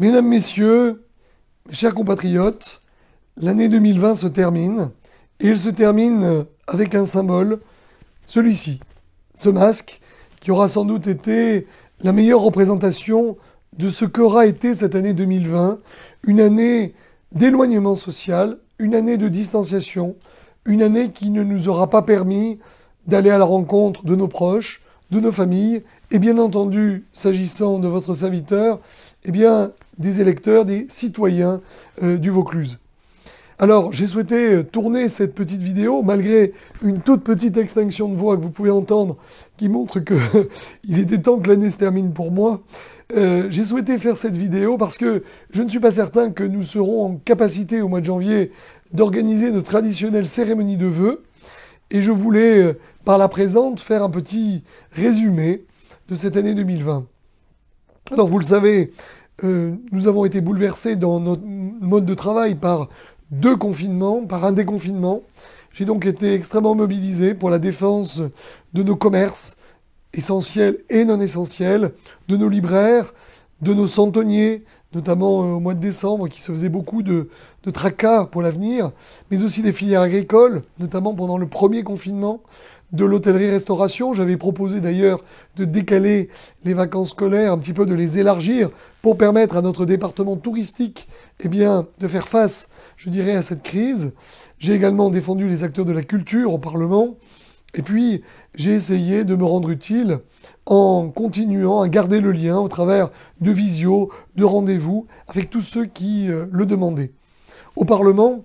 Mesdames, Messieurs, chers compatriotes, l'année 2020 se termine et elle se termine avec un symbole, celui-ci, ce masque, qui aura sans doute été la meilleure représentation de ce qu'aura été cette année 2020, une année d'éloignement social, une année de distanciation, une année qui ne nous aura pas permis d'aller à la rencontre de nos proches, de nos familles, et bien entendu, s'agissant de votre serviteur, eh bien, des électeurs, des citoyens euh, du Vaucluse. Alors, j'ai souhaité euh, tourner cette petite vidéo, malgré une toute petite extinction de voix que vous pouvez entendre, qui montre que il était temps que l'année se termine pour moi. Euh, j'ai souhaité faire cette vidéo parce que je ne suis pas certain que nous serons en capacité au mois de janvier d'organiser de traditionnelles cérémonies de vœux. Et je voulais par la présente faire un petit résumé de cette année 2020. Alors vous le savez, euh, nous avons été bouleversés dans notre mode de travail par deux confinements, par un déconfinement. J'ai donc été extrêmement mobilisé pour la défense de nos commerces essentiels et non essentiels, de nos libraires, de nos centeniers, notamment euh, au mois de décembre, qui se faisait beaucoup de, de tracas pour l'avenir, mais aussi des filières agricoles, notamment pendant le premier confinement, de l'hôtellerie-restauration. J'avais proposé d'ailleurs de décaler les vacances scolaires, un petit peu de les élargir pour permettre à notre département touristique eh bien, de faire face, je dirais, à cette crise. J'ai également défendu les acteurs de la culture au Parlement. Et puis, j'ai essayé de me rendre utile en continuant à garder le lien au travers de visio, de rendez-vous avec tous ceux qui euh, le demandaient. Au Parlement,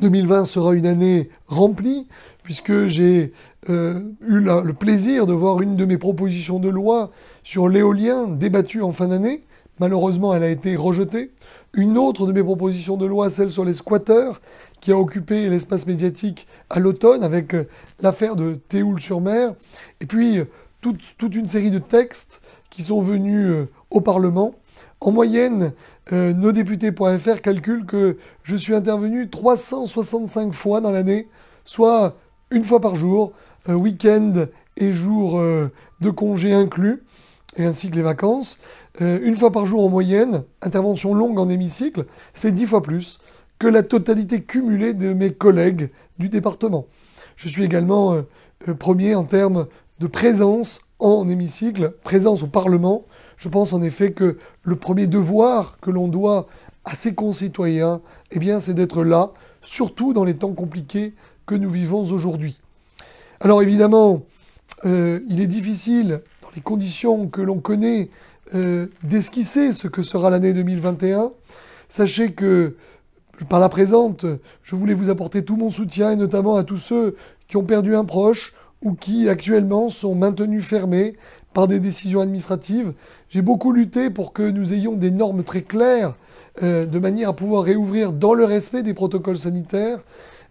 2020 sera une année remplie puisque j'ai euh, eu le plaisir de voir une de mes propositions de loi sur l'éolien débattue en fin d'année. Malheureusement, elle a été rejetée. Une autre de mes propositions de loi, celle sur les squatteurs, qui a occupé l'espace médiatique à l'automne avec euh, l'affaire de Théoul-sur-Mer. Et puis, euh, toute, une série de textes qui sont venus au Parlement. En moyenne, nosdéputés.fr calcule que je suis intervenu 365 fois dans l'année, soit une fois par jour, week-end et jours euh, de congé inclus, et ainsi que les vacances. Euh, une fois par jour en moyenne, intervention longue en hémicycle, c'est dix fois plus que la totalité cumulée de mes collègues du département. Je suis également euh, premier en termes de présence en hémicycle, présence au Parlement. Je pense en effet que le premier devoir que l'on doit à ses concitoyens, eh bien, c'est d'être là, surtout dans les temps compliqués nous vivons aujourd'hui. Alors évidemment, euh, il est difficile, dans les conditions que l'on connaît, euh, d'esquisser ce que sera l'année 2021. Sachez que, par la présente, je voulais vous apporter tout mon soutien, et notamment à tous ceux qui ont perdu un proche ou qui actuellement sont maintenus fermés par des décisions administratives. J'ai beaucoup lutté pour que nous ayons des normes très claires, euh, de manière à pouvoir réouvrir dans le respect des protocoles sanitaires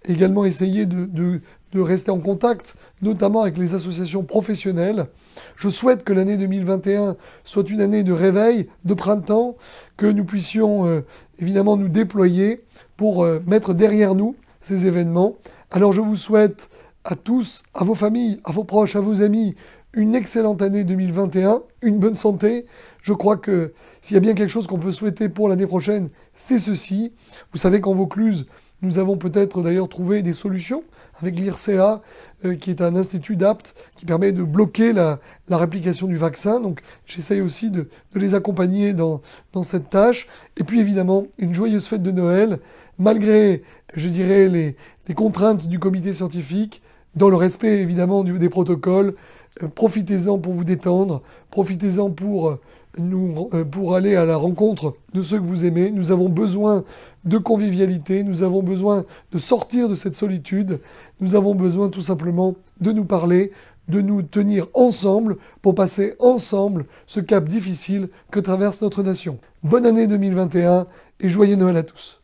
également essayer de, rester en contact, notamment avec les associations professionnelles. Je souhaite que l'année 2021 soit une année de réveil, de printemps, que nous puissions euh, évidemment nous déployer pour euh, mettre derrière nous ces événements. Alors je vous souhaite à tous, à vos familles, à vos proches, à vos amis, une excellente année 2021, une bonne santé. Je crois que s'il y a bien quelque chose qu'on peut souhaiter pour l'année prochaine, c'est ceci. Vous savez qu'en Vaucluse, nous avons peut-être d'ailleurs trouvé des solutions avec l'IRCA, euh, qui est un institut d'apte qui permet de bloquer la, réplication du vaccin. Donc j'essaye aussi de, les accompagner dans, cette tâche. Et puis évidemment, une joyeuse fête de Noël, malgré, je dirais, les, contraintes du comité scientifique, dans le respect évidemment des protocoles. Euh, profitez-en pour vous détendre, profitez-en pour... Euh, nous, euh, pour aller à la rencontre de ceux que vous aimez. Nous avons besoin de convivialité, nous avons besoin de sortir de cette solitude, nous avons besoin tout simplement de nous parler, de nous tenir ensemble pour passer ensemble ce cap difficile que traverse notre nation. Bonne année 2021 et joyeux Noël à tous.